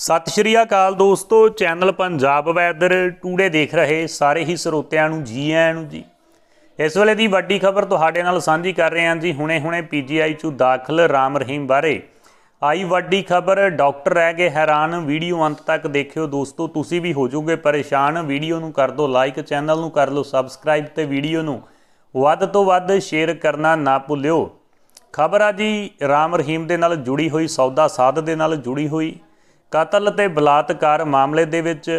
ਸਤਿ ਸ਼੍ਰੀ ਅਕਾਲ ਦੋਸਤੋ channel Punjab weather today ਦੇਖ ਰਹੇ ਸਾਰੇ ਹੀ ਸਰੋਤਿਆਂ ਨੂੰ ਜੀ ਆਇਆਂ ਨੂੰ ਜੀ ਇਸ ਵੇਲੇ ਦੀ ਵੱਡੀ ਖਬਰ ਤੁਹਾਡੇ ਨਾਲ ਸਾਂਝੀ ਕਰ ਰਹੇ ਹਾਂ ਜੀ ਹੁਣੇ-ਹੁਣੇ ਪੀਜੀਆਈ ਚੋਂ ਦਾਖਲ ਰਾਮ ਰਹੀਮ ਬਾਰੇ ਆਈ ਵੱਡੀ ਖਬਰ ਡਾਕਟਰ ਰਹਿ ਗਏ ਹੈਰਾਨ ਵੀਡੀਓ ਅੰਤ ਤੱਕ ਦੇਖਿਓ ਦੋਸਤੋ ਤੁਸੀਂ ਵੀ ਹੋ ਜਾਓਗੇ ਪਰੇਸ਼ਾਨ ਵੀਡੀਓ ਨੂੰ ਕਰ ਦਿਓ ਲਾਈਕ ਚੈਨਲ ਨੂੰ ਕਰ ਲਓ ਸਬਸਕ੍ਰਾਈਬ ਤੇ ਵੀਡੀਓ ਨੂੰ ਵੱਧ ਤੋਂ ਵੱਧ ਸ਼ੇਅਰ ਕਰਨਾ ਨਾ ਭੁੱਲਿਓ ਖਬਰ ਆ ਜੀ ਰਾਮ ਰਹੀਮ ਦੇ ਨਾਲ ਜੁੜੀ ਹੋਈ ਸੌਦਾ ਸਾਧ ਦੇ ਨਾਲ ਜੁੜੀ ਹੋਈ ਕਤਲ ਤੇ ਬਲਾਤਕਾਰ ਮਾਮਲੇ ਦੇ ਵਿੱਚ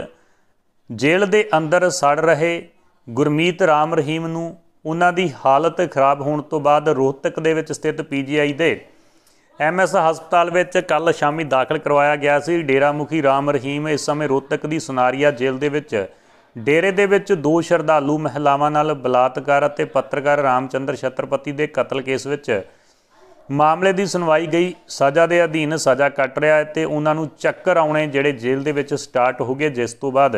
ਜੇਲ੍ਹ ਦੇ ਅੰਦਰ ਸੜ ਰਹੇ ਗੁਰਮੀਤ ਰਾਮ ਰਹੀਮ ਨੂੰ ਉਹਨਾਂ ਦੀ ਹਾਲਤ ਖਰਾਬ ਹੋਣ ਤੋਂ ਬਾਅਦ ਰੋਹਤਕ ਦੇ ਵਿੱਚ ਸਥਿਤ ਪੀਜੀਆਈ ਦੇ ਐਮਐਸ ਹਸਪਤਾਲ ਵਿੱਚ ਕੱਲ ਸ਼ਾਮੀ ਦਾਖਲ ਕਰਵਾਇਆ ਗਿਆ ਸੀ ਡੇਰਾ ਮੁਖੀ ਰਾਮ ਰਹੀਮ ਇਸ ਸਮੇਂ ਰੋਹਤਕ ਦੀ ਸੁਨਾਰੀਆ ਜੇਲ੍ਹ ਦੇ ਵਿੱਚ ਡੇਰੇ ਦੇ ਵਿੱਚ ਦੋ ਸ਼ਰਧਾਲੂ ਮਹਿਲਾਵਾਂ ਨਾਲ ਬਲਾਤਕਾਰ ਅਤੇ ਪੱਤਰਕਾਰ ਰਾਮਚੰਦਰ ਛਤਰਪਤੀ ਦੇ ਕਤਲ ਕੇਸ ਵਿੱਚ ਮਾਮਲੇ ਦੀ ਸੁਣਵਾਈ ਗਈ ਸਜ਼ਾ ਦੇ ਅਧੀਨ ਸਜ਼ਾ ਕੱਟ ਰਿਹਾ ਹੈ ਤੇ ਉਹਨਾਂ ਨੂੰ ਚੱਕਰ ਆਉਣੇ ਜਿਹੜੇ ਜੇਲ੍ਹ ਦੇ ਵਿੱਚ ਸਟਾਰਟ ਹੋ ਗਏ ਜਿਸ ਤੋਂ ਬਾਅਦ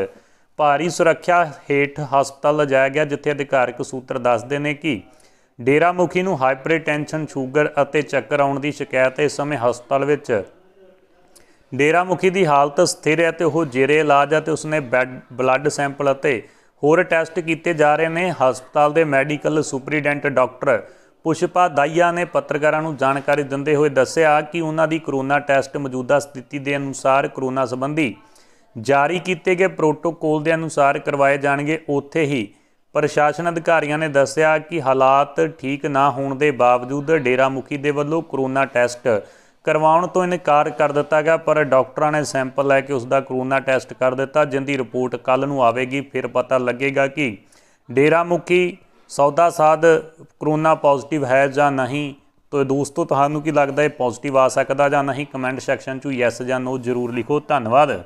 ਭਾਰੀ ਸੁਰੱਖਿਆ ਹੇਠ ਹਸਪਤਾਲ ਲਿਜਾਇਆ ਗਿਆ ਜਿੱਥੇ ਅਧਿਕਾਰਕ ਸੂਤਰ ਦੱਸਦੇ ਨੇ ਕਿ ਡੇਰਾ ਮੁਖੀ ਨੂੰ ਹਾਈਪਰਟੈਂਸ਼ਨ ਸ਼ੂਗਰ ਅਤੇ ਚੱਕਰ ਆਉਣ ਦੀ ਸ਼ਿਕਾਇਤ ਇਸ ਸਮੇਂ ਹਸਪਤਾਲ ਵਿੱਚ ਡੇਰਾ ਮੁਖੀ ਦੀ ਹਾਲਤ ਸਥਿਰ ਹੈ ਤੇ ਉਹ ਜੇਰੇ ਇਲਾਜ ਹੈ ਤੇ ਉਸਨੇ ਬਲੱਡ ਸੈਂਪਲ ਅਤੇ ਹੋਰ ਟੈਸਟ ਕੀਤੇ ਜਾ ਰਹੇ ਨੇ ਹਸਪਤਾਲ ਦੇ medical superintendent doctor Pushpa Dahiya ਨੇ ਪੱਤਰਕਾਰਾਂ ਨੂੰ ਜਾਣਕਾਰੀ ਦਿੰਦੇ ਹੋਏ ਦੱਸਿਆ ਕਿ ਉਹਨਾਂ ਦੀ ਕਰੋਨਾ ਟੈਸਟ ਮੌਜੂਦਾ ਸਥਿਤੀ ਦੇ ਅਨੁਸਾਰ ਕਰੋਨਾ ਸੰਬੰਧੀ ਜਾਰੀ ਕੀਤੇ ਗਏ ਪ੍ਰੋਟੋਕੋਲ ਦੇ ਅਨੁਸਾਰ ਕਰਵਾਏ ਜਾਣਗੇ ਉੱਥੇ ਹੀ ਪ੍ਰਸ਼ਾਸਨ ਅਧਿਕਾਰੀਆਂ ਨੇ ਦੱਸਿਆ ਕਿ ਹਾਲਾਤ ਠੀਕ ਨਾ ਹੋਣ ਦੇ ਬਾਵਜੂਦ ਡੇਰਾ ਮੁਖੀ ਦੇ ਵੱਲੋਂ ਕਰੋਨਾ ਟੈਸਟ ਕਰਵਾਉਣ ਤੋਂ ਇਨਕਾਰ ਕਰ ਦਿੱਤਾ ਗਿਆ ਪਰ ਡਾਕਟਰਾਂ ਨੇ ਸੈਂਪਲ ਲੈ ਕੇ ਉਸ ਦਾ ਕਰੋਨਾ ਟੈਸਟ ਕਰ ਦਿੱਤਾ ਜਿੰਦੀ ਰਿਪੋਰਟ ਕੱਲ ਨੂੰ ਆਵੇਗੀ ਫਿਰ ਪਤਾ ਲੱਗੇਗਾ ਕਿ ਡੇਰਾ ਮੁਖੀ ਸੌਦਾ ਸਾਧ ਕਰੋਨਾ ਪੋਜ਼ਿਟਿਵ ਹੈ ਜਾਂ ਨਹੀਂ ਤੋ ਦੋਸਤੋ ਤੁਹਾਨੂੰ ਕੀ ਲੱਗਦਾ ਹੈ ਪੋਜ਼ਿਟਿਵ ਆ ਸਕਦਾ ਜਾਂ ਨਹੀਂ ਕਮੈਂਟ ਸੈਕਸ਼ਨ 'ਚ ਯੈਸ ਜਾਂ ਨੋ ਜ਼ਰੂਰ ਲਿਖੋ ਧੰਨਵਾਦ